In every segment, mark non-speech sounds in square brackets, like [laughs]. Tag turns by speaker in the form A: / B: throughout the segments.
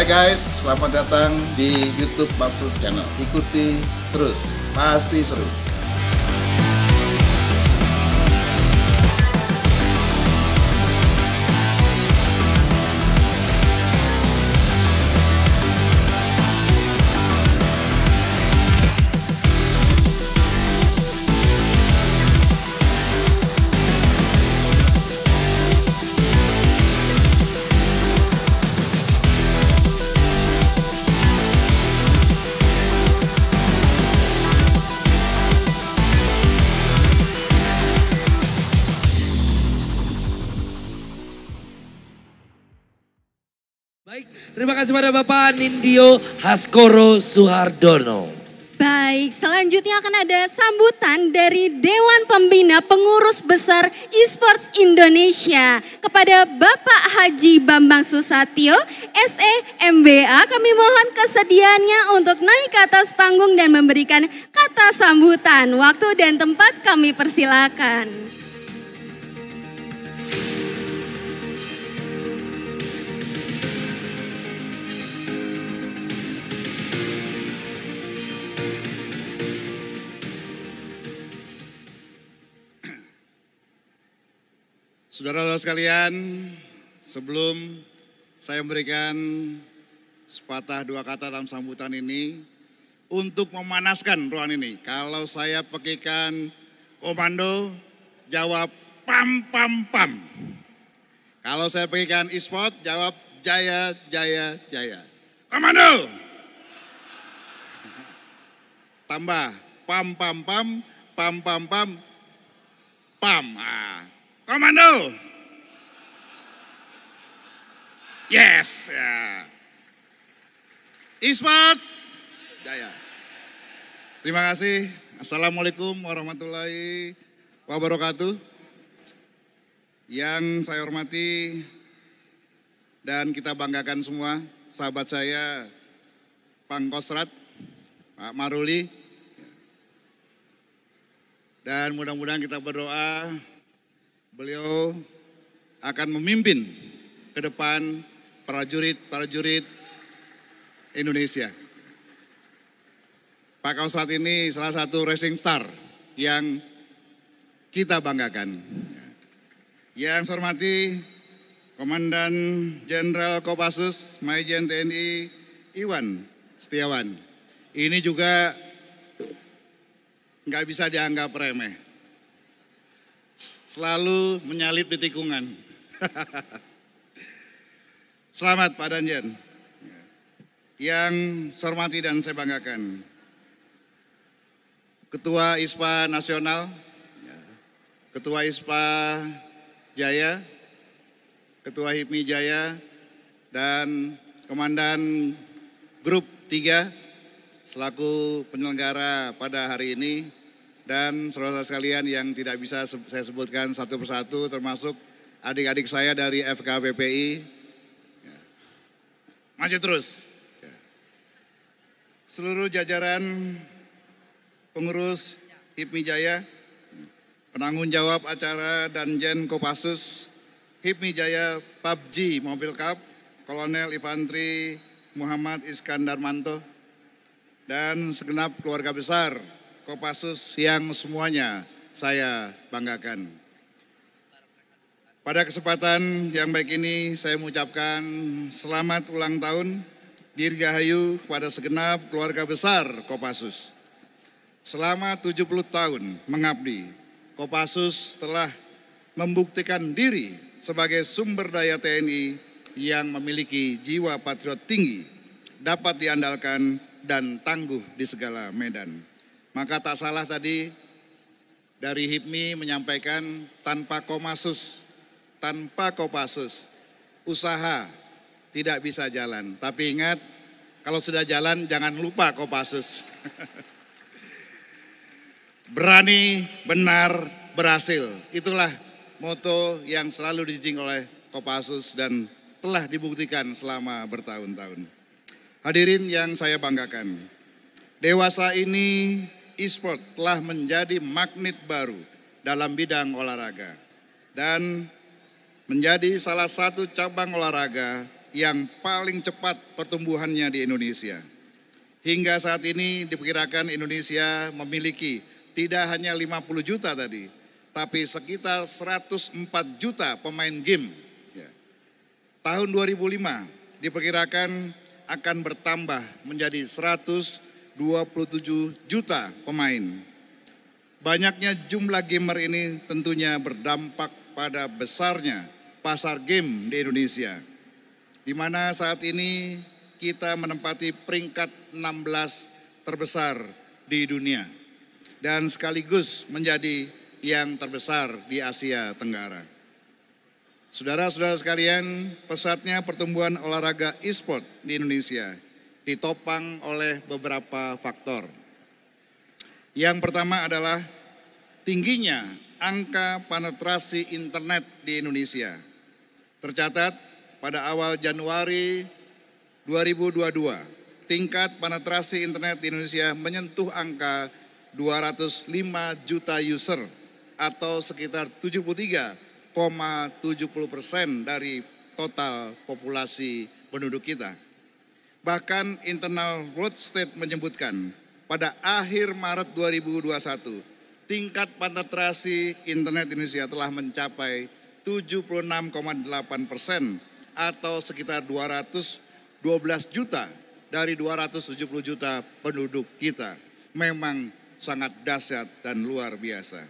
A: Hai guys, selamat datang di YouTube Maksud Channel. Ikuti terus, pasti seru. Terima kasih kepada Bapak Nindyo Haskoro Suhardono. Baik, selanjutnya akan ada sambutan dari Dewan Pembina Pengurus Besar Esports Indonesia kepada Bapak Haji Bambang Susatyo, SE Kami mohon kesediaannya untuk naik ke atas panggung dan memberikan kata sambutan. Waktu dan tempat kami persilakan. Saudara-saudara sekalian, sebelum saya memberikan sepatah dua kata dalam sambutan ini, untuk memanaskan ruangan ini. Kalau saya pekikan komando, jawab pam pam pam. Kalau saya pekikan e-sport, jawab jaya jaya jaya. Komando. [laughs] Tambah pam pam pam pam pam pam pam. Ah, Komando. Yes. Ya. Ismat Jaya. Terima kasih. Assalamualaikum warahmatullahi wabarakatuh. Yang saya hormati dan kita banggakan semua sahabat saya Pangkosrat, Pak Maruli. Dan mudah-mudahan kita berdoa beliau akan memimpin ke depan prajurit-prajurit Indonesia. Pak Kausat ini salah satu racing star yang kita banggakan. Yang saya hormati Komandan Jenderal Kopassus Mayjen TNI Iwan Setiawan. Ini juga nggak bisa dianggap remeh selalu menyalip di tikungan. [laughs] Selamat Pak Danjen. Yang saya hormati dan saya banggakan. Ketua ISPA Nasional, Ketua ISPA Jaya, Ketua HIPMI Jaya, dan Komandan Grup 3 selaku penyelenggara pada hari ini dan saudara sekalian yang tidak bisa saya sebutkan satu persatu termasuk adik-adik saya dari FKPPI, ya. Maju terus. Ya. Seluruh jajaran pengurus HIPMI Jaya, penanggung jawab acara dan Jen Kopassus, HIPMI Jaya PUBG Mobil Cup, Kolonel Ivantri Muhammad Iskandar Manto, dan segenap keluarga besar Kopassus yang semuanya saya banggakan. Pada kesempatan yang baik ini saya mengucapkan selamat ulang tahun Dirgahayu kepada segenap keluarga besar Kopassus. Selama 70 tahun mengabdi, Kopassus telah membuktikan diri sebagai sumber daya TNI yang memiliki jiwa patriot tinggi, dapat diandalkan dan tangguh di segala medan. Maka tak salah tadi dari HIPMI menyampaikan tanpa komasus, tanpa kopasus, usaha tidak bisa jalan. Tapi ingat, kalau sudah jalan jangan lupa kopasus. [laughs] Berani, benar, berhasil. Itulah moto yang selalu dijing oleh Kopassus dan telah dibuktikan selama bertahun-tahun. Hadirin yang saya banggakan, dewasa ini e-sport telah menjadi magnet baru dalam bidang olahraga dan menjadi salah satu cabang olahraga yang paling cepat pertumbuhannya di Indonesia. Hingga saat ini diperkirakan Indonesia memiliki tidak hanya 50 juta tadi, tapi sekitar 104 juta pemain game. Ya. Tahun 2005 diperkirakan akan bertambah menjadi 100 27 juta pemain. Banyaknya jumlah gamer ini tentunya berdampak pada besarnya pasar game di Indonesia. Di mana saat ini kita menempati peringkat 16 terbesar di dunia dan sekaligus menjadi yang terbesar di Asia Tenggara. Saudara-saudara sekalian, pesatnya pertumbuhan olahraga e-sport di Indonesia ditopang oleh beberapa faktor. Yang pertama adalah tingginya angka penetrasi internet di Indonesia. Tercatat pada awal Januari 2022, tingkat penetrasi internet di Indonesia menyentuh angka 205 juta user atau sekitar 73,70 persen dari total populasi penduduk kita. Bahkan internal road state menyebutkan pada akhir Maret 2021 tingkat penetrasi internet Indonesia telah mencapai 76,8 persen atau sekitar 212 juta dari 270 juta penduduk kita. Memang sangat dahsyat dan luar biasa.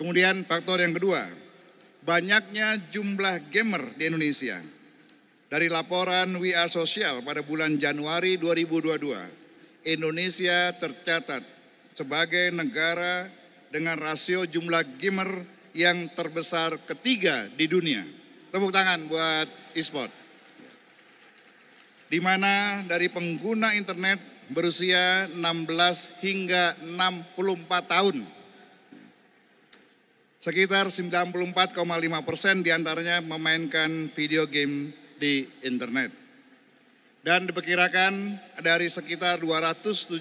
A: Kemudian faktor yang kedua, banyaknya jumlah gamer di Indonesia dari laporan WA Sosial pada bulan Januari 2022, Indonesia tercatat sebagai negara dengan rasio jumlah gamer yang terbesar ketiga di dunia. Tepuk tangan buat e-sport. Di mana dari pengguna internet berusia 16 hingga 64 tahun. Sekitar 94,5 persen diantaranya memainkan video game di internet. Dan diperkirakan dari sekitar 274,5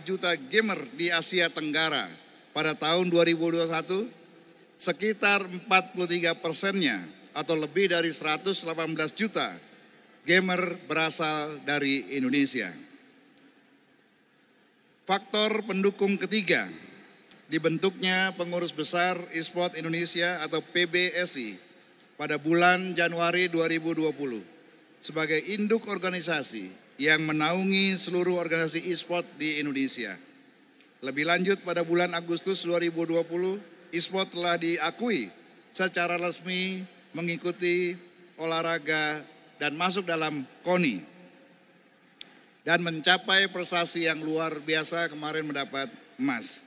A: juta gamer di Asia Tenggara pada tahun 2021, sekitar 43 persennya atau lebih dari 118 juta gamer berasal dari Indonesia. Faktor pendukung ketiga dibentuknya pengurus besar e-sport Indonesia atau PBSI pada bulan Januari 2020 sebagai induk organisasi yang menaungi seluruh organisasi e-sport di Indonesia. Lebih lanjut pada bulan Agustus 2020, e-sport telah diakui secara resmi mengikuti olahraga dan masuk dalam KONI dan mencapai prestasi yang luar biasa kemarin mendapat emas.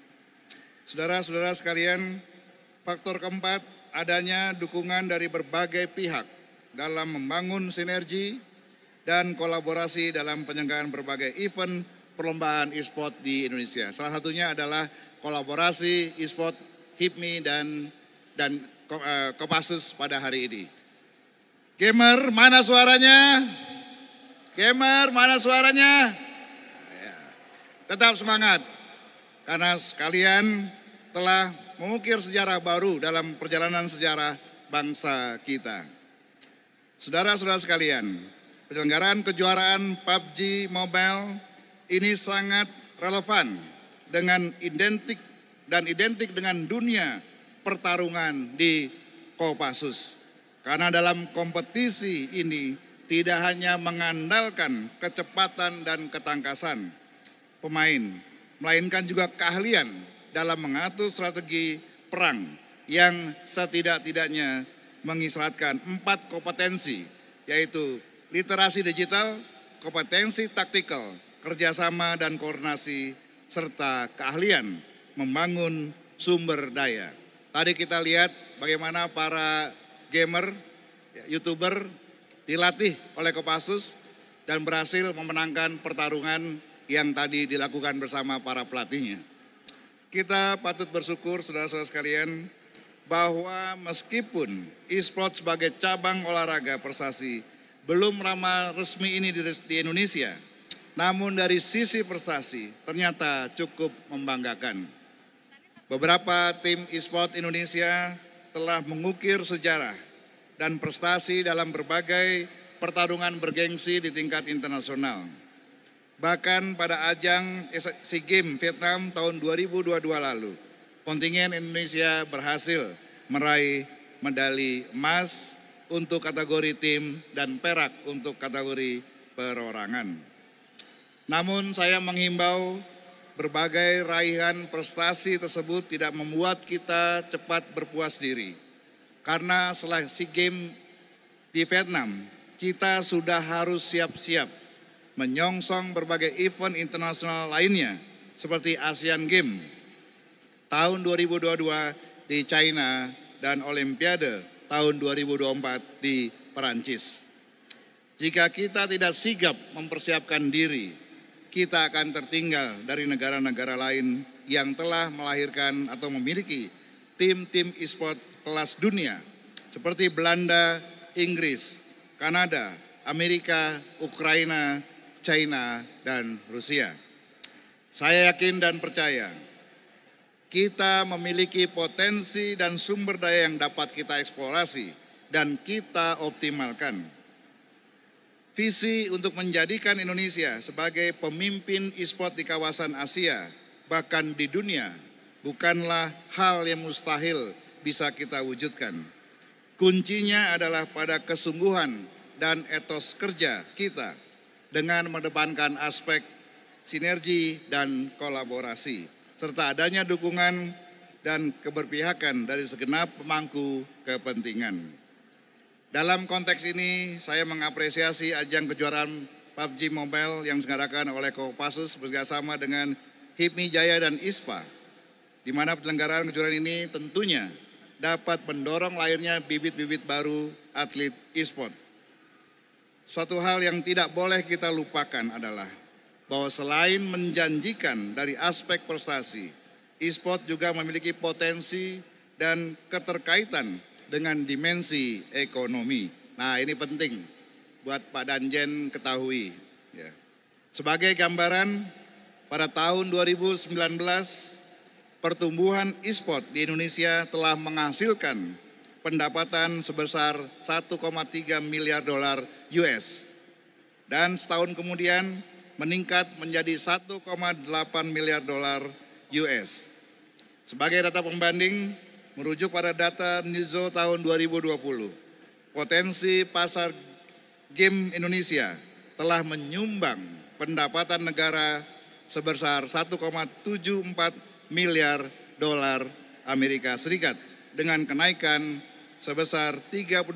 A: Saudara-saudara sekalian, faktor keempat adanya dukungan dari berbagai pihak dalam membangun sinergi dan kolaborasi dalam penyelenggaraan berbagai event perlombaan e-sport di Indonesia. Salah satunya adalah kolaborasi e-sport HIPMI dan dan eh, Kopassus pada hari ini. Gamer, mana suaranya? Gamer, mana suaranya? Iya. Tetap semangat, karena kalian telah mengukir sejarah baru dalam perjalanan sejarah bangsa kita. Saudara-saudara sekalian, penyelenggaraan kejuaraan PUBG Mobile ini sangat relevan dengan identik dan identik dengan dunia pertarungan di Kopassus. Karena dalam kompetisi ini tidak hanya mengandalkan kecepatan dan ketangkasan pemain, melainkan juga keahlian dalam mengatur strategi perang yang setidak-tidaknya mengisratkan empat kompetensi yaitu literasi digital, kompetensi taktikal, kerjasama dan koordinasi, serta keahlian membangun sumber daya. Tadi kita lihat bagaimana para gamer, youtuber dilatih oleh Kopassus dan berhasil memenangkan pertarungan yang tadi dilakukan bersama para pelatihnya. Kita patut bersyukur saudara-saudara sekalian bahwa meskipun e-sport sebagai cabang olahraga prestasi belum ramah resmi ini di, di Indonesia, namun dari sisi prestasi ternyata cukup membanggakan. Beberapa tim e-sport Indonesia telah mengukir sejarah dan prestasi dalam berbagai pertarungan bergengsi di tingkat internasional bahkan pada ajang SEA Games Vietnam tahun 2022 lalu. Kontingen Indonesia berhasil meraih medali emas untuk kategori tim dan perak untuk kategori perorangan. Namun saya menghimbau berbagai raihan prestasi tersebut tidak membuat kita cepat berpuas diri. Karena setelah SEA Games di Vietnam, kita sudah harus siap-siap menyongsong berbagai event internasional lainnya seperti ASEAN Games tahun 2022 di China dan Olimpiade tahun 2024 di Perancis. Jika kita tidak sigap mempersiapkan diri, kita akan tertinggal dari negara-negara lain yang telah melahirkan atau memiliki tim-tim e-sport kelas dunia seperti Belanda, Inggris, Kanada, Amerika, Ukraina, China dan Rusia. Saya yakin dan percaya kita memiliki potensi dan sumber daya yang dapat kita eksplorasi dan kita optimalkan. Visi untuk menjadikan Indonesia sebagai pemimpin e-sport di kawasan Asia, bahkan di dunia, bukanlah hal yang mustahil bisa kita wujudkan. Kuncinya adalah pada kesungguhan dan etos kerja kita dengan mendepankan aspek sinergi dan kolaborasi, serta adanya dukungan dan keberpihakan dari segenap pemangku kepentingan. Dalam konteks ini, saya mengapresiasi ajang kejuaraan PUBG Mobile yang diselenggarakan oleh Kopassus bersama dengan HIPMI Jaya dan ISPA, di mana penyelenggaraan kejuaraan ini tentunya dapat mendorong lahirnya bibit-bibit baru atlet e-sport Suatu hal yang tidak boleh kita lupakan adalah bahwa selain menjanjikan dari aspek prestasi, e-sport juga memiliki potensi dan keterkaitan dengan dimensi ekonomi. Nah, ini penting buat Pak Danjen ketahui. Ya. Sebagai gambaran, pada tahun 2019, pertumbuhan e-sport di Indonesia telah menghasilkan pendapatan sebesar 1,3 miliar dolar US. Dan setahun kemudian meningkat menjadi 1,8 miliar dolar US. Sebagai data pembanding, merujuk pada data NIZO tahun 2020, potensi pasar game Indonesia telah menyumbang pendapatan negara sebesar 1,74 miliar dolar Amerika Serikat dengan kenaikan sebesar 32,7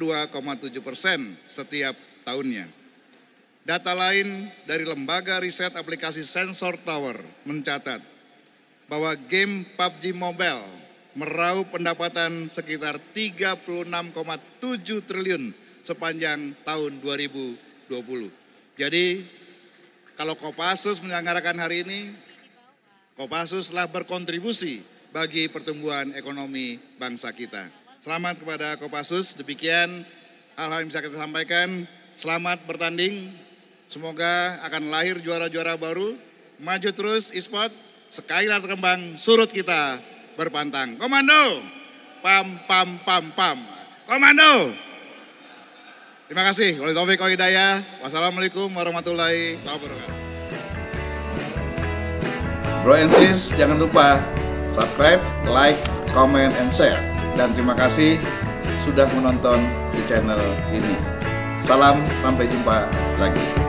A: persen setiap tahunnya. Data lain dari lembaga riset aplikasi Sensor Tower mencatat bahwa game PUBG Mobile meraup pendapatan sekitar 36,7 triliun sepanjang tahun 2020. Jadi kalau Kopassus menyelenggarakan hari ini, Kopassus telah berkontribusi bagi pertumbuhan ekonomi bangsa kita. Selamat kepada Kopassus. Demikian hal-hal yang bisa kita sampaikan. Selamat bertanding. Semoga akan lahir juara-juara baru. Maju terus e-sport. Sekailah terkembang surut kita berpantang. Komando. Pam, pam, pam, pam. Komando. Terima kasih. Wali Taufik Wassalamualaikum warahmatullahi wabarakatuh. Bro and sis, jangan lupa subscribe, like, comment, and share dan terima kasih sudah menonton di channel ini. Salam, sampai jumpa lagi.